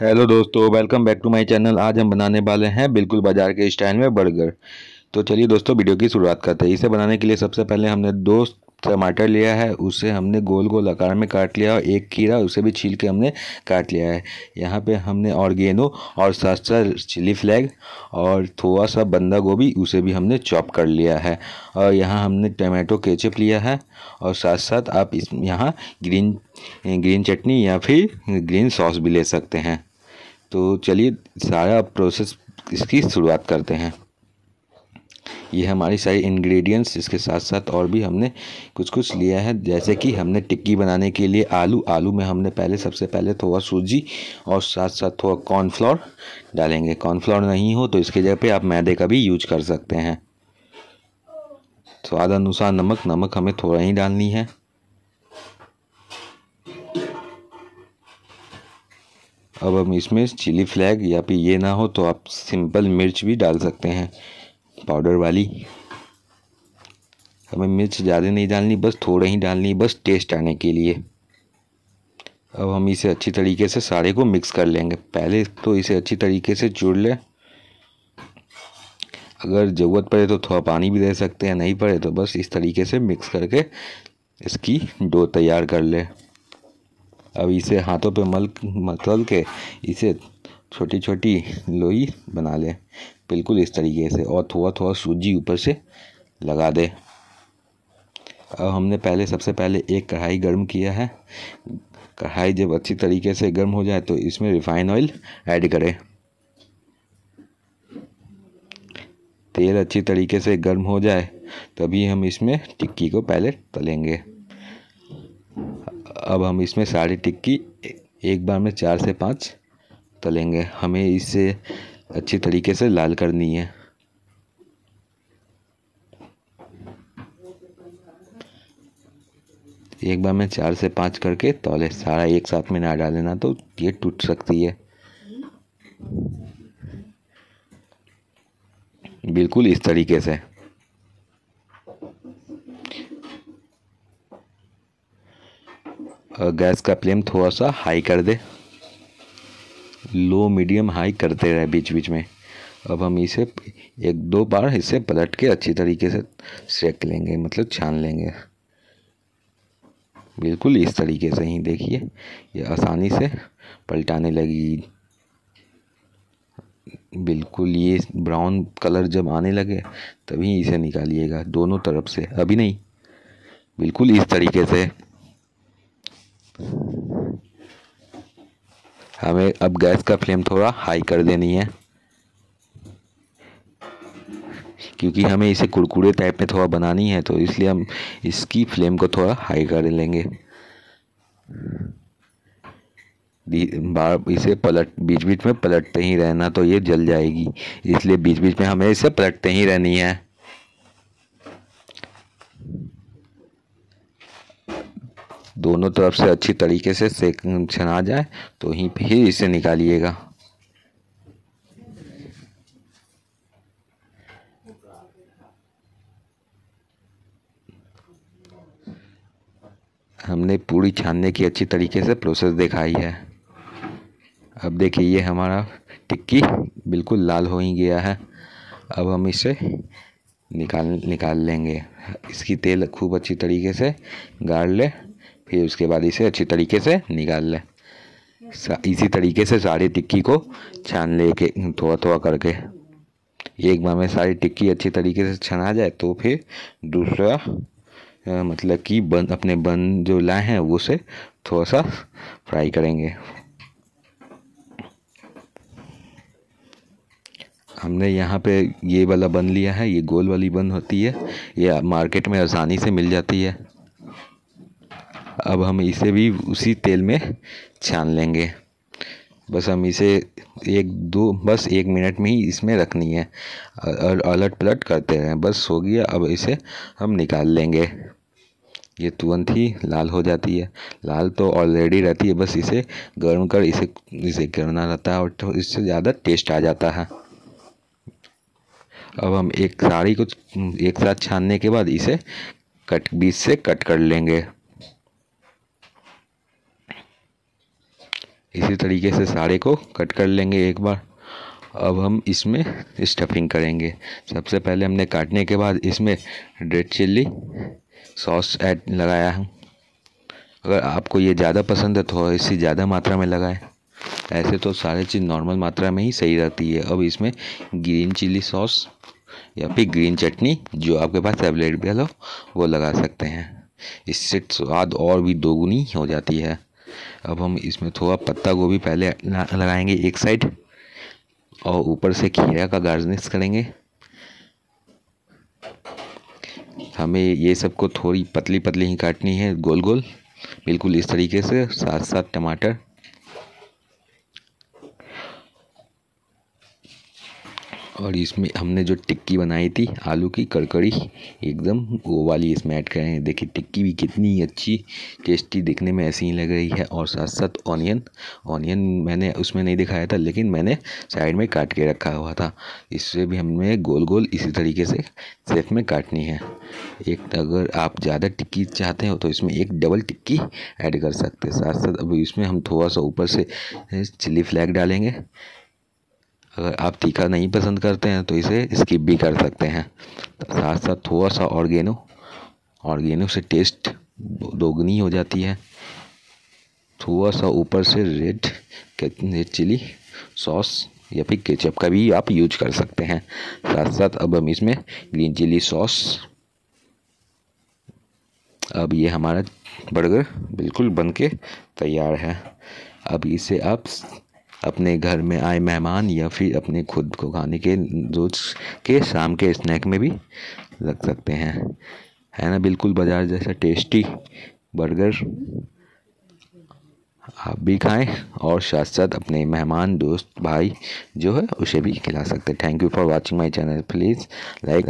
hello दोस्तों welcome back to my channel आज हम बनाने वाले हैं बिल्कुल बाजार के स्टाइल में बर्गर तो चलिए दोस्तों वीडियो की शुरुआत करते हैं इसे बनाने के लिए सबसे पहले हमने दो टमाटर लिया है उसे हमने गोल गोल आकार में काट लिया और एक खीरा उसे भी छील के हमने काट लिया है यहाँ पे हमने ऑर्गेनो और सस्ता चिली फ्लैग और थोड़ा सा बंदा गोभी उसे भी हमने चॉप कर लिया है और यहाँ हमने टमाटो केचप लिया है और साथ साथ आप इस यहाँ ग्रीन ग्रीन चटनी या फिर ग्रीन सॉस भी ले सकते हैं तो चलिए सारा प्रोसेस इसकी शुरुआत करते हैं ये हमारी सारी इंग्रेडिएंट्स इसके साथ साथ और भी हमने कुछ कुछ लिया है जैसे कि हमने टिक्की बनाने के लिए आलू आलू में हमने पहले सबसे पहले थोड़ा सूजी और साथ साथ थोड़ा कॉर्नफ्लोर डालेंगे कॉर्नफ्लोर नहीं हो तो इसके जगह पे आप मैदे का भी यूज कर सकते हैं स्वाद अनुसार नमक नमक हमें थोड़ा ही डालनी है अब हम इसमें चिली फ्लैग या फिर ये ना हो तो आप सिंपल मिर्च भी डाल सकते हैं पाउडर वाली हमें मिर्च ज़्यादा नहीं डालनी बस थोड़ा ही डालनी बस टेस्ट आने के लिए अब हम इसे अच्छी तरीके से सारे को मिक्स कर लेंगे पहले तो इसे अच्छी तरीके से चूड़ लें अगर ज़रूरत पड़े तो थोड़ा पानी भी दे सकते हैं नहीं पड़े तो बस इस तरीके से मिक्स करके इसकी डो तैयार कर लें अब इसे हाथों पे मल मतल के इसे छोटी छोटी लोई बना ले बिल्कुल इस तरीके से और थोड़ा थोड़ा सूजी ऊपर से लगा दे अब हमने पहले सबसे पहले एक कढ़ाई गर्म किया है कढ़ाई जब अच्छी तरीके से गर्म हो जाए तो इसमें रिफाइन ऑयल ऐड करें तेल अच्छी तरीके से गर्म हो जाए तभी हम इसमें टिक्की को पहले तलेंगे अब हम इसमें सारी टिक्की एक बार में चार से पाँच तलेंगे हमें इसे अच्छी तरीके से लाल करनी है एक बार में चार से पाँच करके तौले सारा एक साथ में ना ना तो ये टूट सकती है बिल्कुल इस तरीके से गैस का फ्लेम थोड़ा सा हाई कर दे लो मीडियम हाई करते रहे बीच बीच में अब हम इसे एक दो बार इसे पलट के अच्छी तरीके से सेक लेंगे मतलब छान लेंगे बिल्कुल इस तरीके से ही देखिए ये आसानी से पलटाने लगी बिल्कुल ये ब्राउन कलर जब आने लगे तभी इसे निकालिएगा दोनों तरफ से अभी नहीं बिल्कुल इस तरीके से हमें अब गैस का फ्लेम थोड़ा हाई कर देनी है क्योंकि हमें इसे कुरकुरे टाइप में थोड़ा बनानी है तो इसलिए हम इसकी फ्लेम को थोड़ा हाई कर लेंगे बार इसे पलट बीच बीच में पलटते ही रहना तो ये जल जाएगी इसलिए बीच बीच में हमें इसे पलटते ही रहनी है दोनों तरफ से अच्छी तरीके से सेक छना जाए तो ही फिर इसे निकालिएगा हमने पूरी छानने की अच्छी तरीके से प्रोसेस दिखाई है अब देखिए ये हमारा टिक्की बिल्कुल लाल हो ही गया है अब हम इसे निकाल निकाल लेंगे इसकी तेल खूब अच्छी तरीके से गाड़ ले फिर उसके बाद इसे अच्छी तरीके से निकाल लें इसी तरीके से सारी टिक्की को छान ले के थोड़ा थोड़ा करके एक बार में सारी टिक्की अच्छी तरीके से छना जाए तो फिर दूसरा मतलब कि बन अपने बन जो लाए हैं वो से थोड़ा सा फ्राई करेंगे हमने यहाँ पे ये वाला बन लिया है ये गोल वाली बन होती है ये मार्केट में आसानी से मिल जाती है अब हम इसे भी उसी तेल में छान लेंगे बस हम इसे एक दो बस एक मिनट में ही इसमें रखनी है और अलट पलट करते रहें बस हो गया अब इसे हम निकाल लेंगे ये तुरंत ही लाल हो जाती है लाल तो ऑलरेडी रहती है बस इसे गर्म कर इसे इसे गिरना रहता है और तो इससे ज़्यादा टेस्ट आ जाता है अब हम एक साड़ी को एक साथ छानने के बाद इसे कट बीच से कट कर लेंगे इसी तरीके से सारे को कट कर लेंगे एक बार अब हम इसमें स्टफिंग करेंगे सबसे पहले हमने काटने के बाद इसमें रेड चिल्ली सॉस ऐड लगाया है अगर आपको ये ज़्यादा पसंद है तो इससे ज़्यादा मात्रा में लगाएं ऐसे तो सारे चीज़ नॉर्मल मात्रा में ही सही रहती है अब इसमें ग्रीन चिली सॉस या फिर ग्रीन चटनी जो आपके पास अवेलेबल हो वो लगा सकते हैं इससे स्वाद और भी दोगुनी हो जाती है अब हम इसमें थोड़ा पत्ता गोभी पहले लगाएंगे एक साइड और ऊपर से खीरा का गार्निश करेंगे हमें ये सबको थोड़ी पतली पतली ही काटनी है गोल गोल बिल्कुल इस तरीके से साथ साथ टमाटर और इसमें हमने जो टिक्की बनाई थी आलू की कड़कड़ी एकदम वो वाली इसमें ऐड करें देखिए टिक्की भी कितनी अच्छी टेस्टी दिखने में ऐसी ही लग रही है और साथ साथ ऑनियन ऑनियन मैंने उसमें नहीं दिखाया था लेकिन मैंने साइड में काट के रखा हुआ था इससे भी हमने गोल गोल इसी तरीके से सेफ में काटनी है एक अगर आप ज़्यादा टिक्की चाहते हो तो इसमें एक डबल टिक्की ऐड कर सकते हैं साथ साथ अभी इसमें हम थोड़ा सा ऊपर से चिली फ्लैग डालेंगे अगर आप तीखा नहीं पसंद करते हैं तो इसे स्किप भी कर सकते हैं साथ साथ थोड़ा सा ऑर्गेनो ऑर्गेनो से टेस्ट दोगुनी हो जाती है थोड़ा सा ऊपर से रेड रेड चिली सॉस या फिर केचप का भी आप यूज कर सकते हैं साथ साथ अब हम इसमें ग्रीन चिली सॉस अब ये हमारा बर्गर बिल्कुल बन के तैयार है अब इसे आप अपने घर में आए मेहमान या फिर अपने खुद को खाने के रोज के शाम के स्नैक में भी रख सकते हैं है ना बिल्कुल बाजार जैसा टेस्टी बर्गर आप भी खाएं और साथ साथ अपने मेहमान दोस्त भाई जो है उसे भी खिला सकते हैं thank you for watching my channel please like